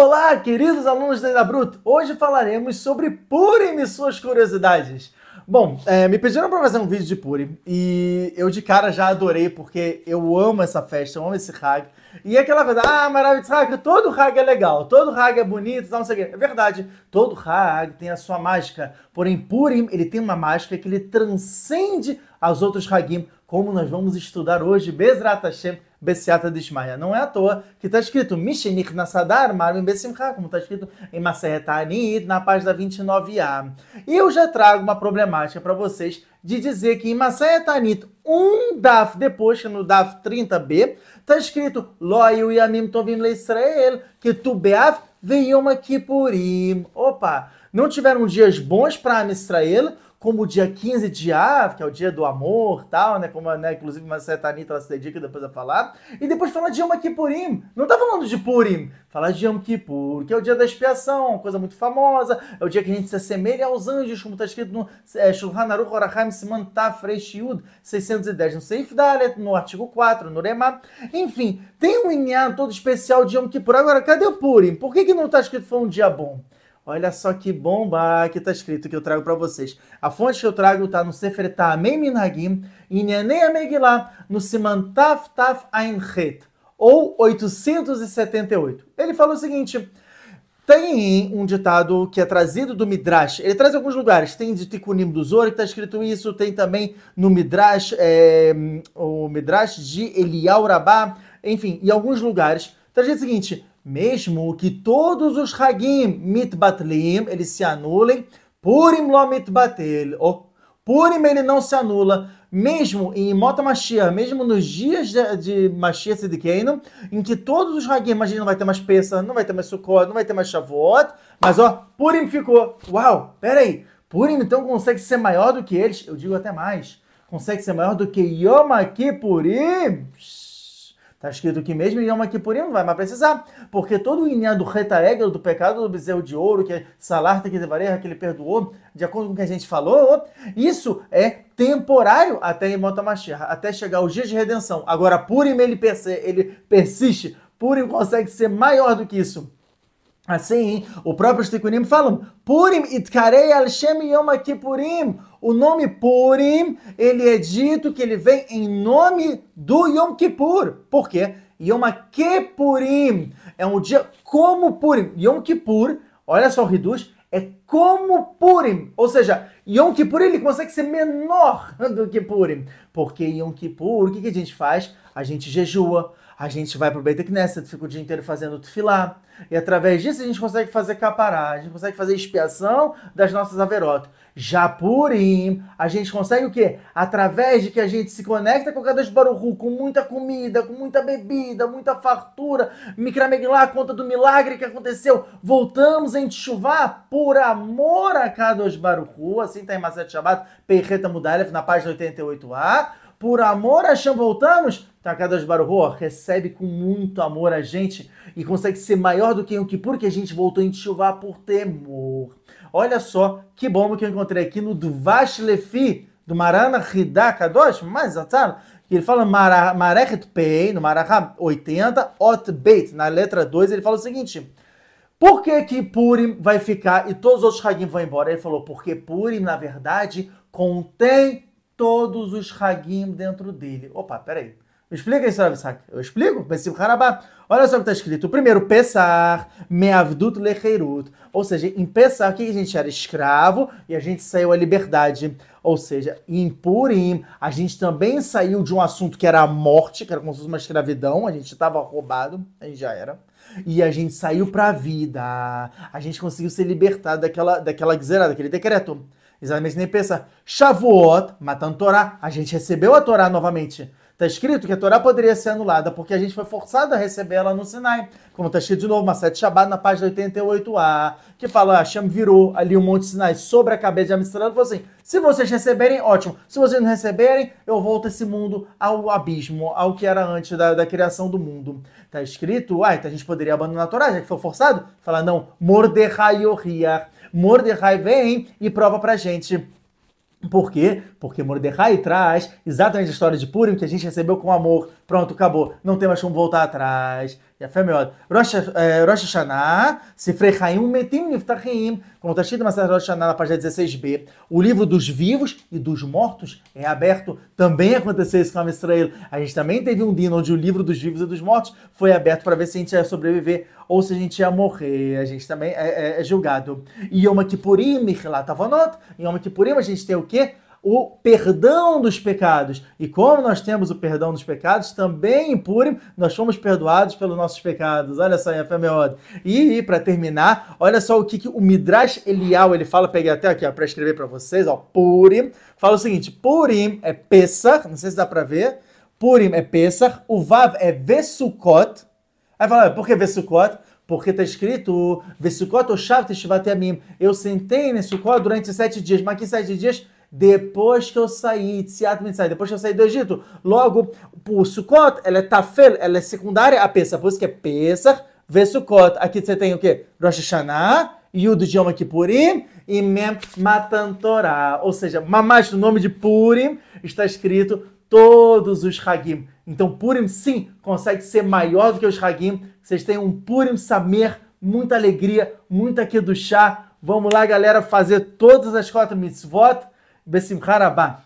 Olá, queridos alunos da Ida Bruto! Hoje falaremos sobre Purim e suas curiosidades. Bom, é, me pediram para fazer um vídeo de Purim e eu de cara já adorei porque eu amo essa festa, eu amo esse Hag. E é aquela coisa, ah, maravilhoso, todo Hag é legal, todo Hag é bonito, não sei o quê. É verdade, todo Hag tem a sua mágica, porém Purim ele tem uma mágica que ele transcende aos outros Hagim, como nós vamos estudar hoje, Bezrat Hashem, Bessiata Dishmaia. Não é à toa que está escrito Mishenich Nasadar Marvin Bessimcha, como está escrito em Masertanit, na página 29a. E eu já trago uma problemática para vocês de dizer que em Masertanit, um DAF depois, que é no DAF 30b, está escrito Loyu Yamim Tovim Leisrael, que tu veio uma Kipurim. Opa! Não tiveram dias bons para Israel, como o dia 15 de Av, que é o dia do amor, tal, né? Como, né, inclusive, uma certa Anitta, ela se dedica depois a falar. E depois fala de Yom Kippurim. Não tá falando de Purim. Fala de Yom Kippur, que é o dia da expiação, coisa muito famosa. É o dia que a gente se assemelha aos anjos, como tá escrito no é, Shulchan Aruch Orachaim Siman Taf 610 no Seif Dalet, no artigo 4, no Rema Enfim, tem um linhado todo especial de Yom Kippur. Agora, cadê o Purim? Por que, que não tá escrito que foi um dia bom? Olha só que bomba que está escrito que eu trago para vocês. A fonte que eu trago está no Sefer Ta'amei Minagim, Inyanei Amegilá, no Simantaf Taf Taf ou 878. Ele fala o seguinte, tem um ditado que é trazido do Midrash, ele traz alguns lugares, tem de Tikkunim do Zoro que está escrito isso, tem também no Midrash, é, o Midrash de Eliyahu Rabá, enfim, em alguns lugares. Está então, o seguinte, mesmo que todos os Hagim mitbatlim, eles se anulem, Purim lo mitbatel, ou Purim ele não se anula, mesmo em Mota Mashiach, mesmo nos dias de, de Mashiach em que todos os Hagim, imagina, não vai ter mais Pesa, não vai ter mais Sukkot, não vai ter mais Shavuot, mas ó, Purim ficou. Uau, peraí, Purim então consegue ser maior do que eles, eu digo até mais, consegue ser maior do que Yom Kippurim. Psh Está escrito que mesmo Yom Kippurim não vai mais precisar, porque todo o inhã do retaregel, do pecado do bezerro de ouro, que é salarta que é devareia, que ele perdoou, de acordo com o que a gente falou, isso é temporário até em Mashiach, até chegar o dia de redenção. Agora, Purim ele, persiste, ele persiste, Purim consegue ser maior do que isso. Assim, o próprio Stikunim falam, Purim itkarei al Shem Yom Kippurim, o nome Purim, ele é dito que ele vem em nome do Yom Kippur. Por quê? Yom Kippurim é um dia como Purim. Yom Kippur, olha só o Hidus, é como Purim. Ou seja, Yom Kippur ele consegue ser menor do que Purim. Porque Yom Kippur, o que a gente faz? A gente jejua, a gente vai pro Beit Knesset, fica o dia inteiro fazendo tufilar E através disso a gente consegue fazer capará, a gente consegue fazer expiação das nossas averotas. Já Purim, a gente consegue o quê? Através de que a gente se conecta com Kadosh Baruhu, com muita comida, com muita bebida, muita fartura, Mikramegilá, conta do milagre que aconteceu, voltamos em enchovar por amor a Kadosh Baruhu, assim tá em Maset Shabbat, Perreta Mudalev, na página 88a, por amor a Hashem voltamos, então Baruho recebe com muito amor a gente e consegue ser maior do que o que a gente voltou em chuva por temor. Olha só que bom que eu encontrei aqui no Duvash Lefi, do Marana Hidá Kadosh, mais atado, tá, que ele fala Marechet Pei, no Marahá 80, Ot Beit, na letra 2, ele fala o seguinte... Por que, que Purim vai ficar e todos os outros Hagim vão embora? Ele falou, porque Purim, na verdade, contém todos os hagim dentro dele. Opa, peraí. Me explica isso, Rav Isaac. Eu explico? Versículo Harabá. Olha só o que está escrito. Primeiro, Pessar, Meavdut Lecheirut. Ou seja, em Pesar, o que a gente era? Escravo e a gente saiu à liberdade. Ou seja, em Purim, a gente também saiu de um assunto que era a morte, que era como se fosse uma escravidão. A gente estava roubado, a gente já era. E a gente saiu para a vida. A gente conseguiu ser libertado daquela, daquela gzerá, daquele decreto. Exatamente, nem pensa Shavuot, matando Torá, a gente recebeu a Torá novamente. Está escrito que a Torá poderia ser anulada porque a gente foi forçado a receber ela no Sinai. Como está escrito de novo, sete Shabbat, na página 88a, que fala, Hashem virou ali um Monte de Sinai sobre a cabeça de Amsterdã e falou assim, se vocês receberem, ótimo. Se vocês não receberem, eu volto esse mundo ao abismo, ao que era antes da, da criação do mundo. Está escrito, ah, então a gente poderia abandonar a Torá, já que foi forçado? Fala, não, Mordechai Oriah. Mordechai vem e prova para gente por quê? Porque Mordecai traz exatamente a história de Purim que a gente recebeu com amor. Pronto, acabou. Não tem mais como voltar atrás. E Rocha, יפה מאוד. ראש, ראש השנה, ספרי חיים ומתים נפתחים, כמו תשתית מסכת Rocha השנה na página 16b. O livro dos vivos e dos mortos é aberto. Também aconteceu isso com a Israel. A gente também teve um dino onde o livro dos vivos e dos mortos foi aberto para ver se a gente ia sobreviver ou se a gente ia morrer. A gente também é, é, é julgado. Yom Kippurim, Michelat Avonot. Yom Kippurim a gente tem o quê? o perdão dos pecados. E como nós temos o perdão dos pecados, também em Purim nós fomos perdoados pelos nossos pecados. Olha só, Yafemeod. E, para terminar, olha só o que, que, o Midrash Elial ele fala, peguei até aqui para escrever para vocês, ó, Purim. Fala o seguinte, Purim é Pesach, não sei se dá para ver. Purim é Pesach, o Vav é Vesukot. Aí fala, por que Vesukot? Porque está escrito, Vesukot Oshav Teshvat Yamim. Eu sentei nesse Sukkot durante sete dias. Mas que sete dias? depois que eu saí, Tsiat Mitzray, depois que eu saí do Egito. Logo, o Sukkot, ela é Tafel, ela é secundária a Pesach, por isso que é Pesach, vê Sukkot. Aqui você tem o quê? Rosh Hashanah, Yud de Yom Kippurim e Mem Matan Torah. Ou seja, mamás no nome de Purim está escrito todos os Hagim. Então Purim, sim, consegue ser maior do que os Hagim. Vocês têm um Purim Samer, muita alegria, muita aqui do chá. Vamos lá, galera, fazer todas as quatro mitzvot. بسم خرابا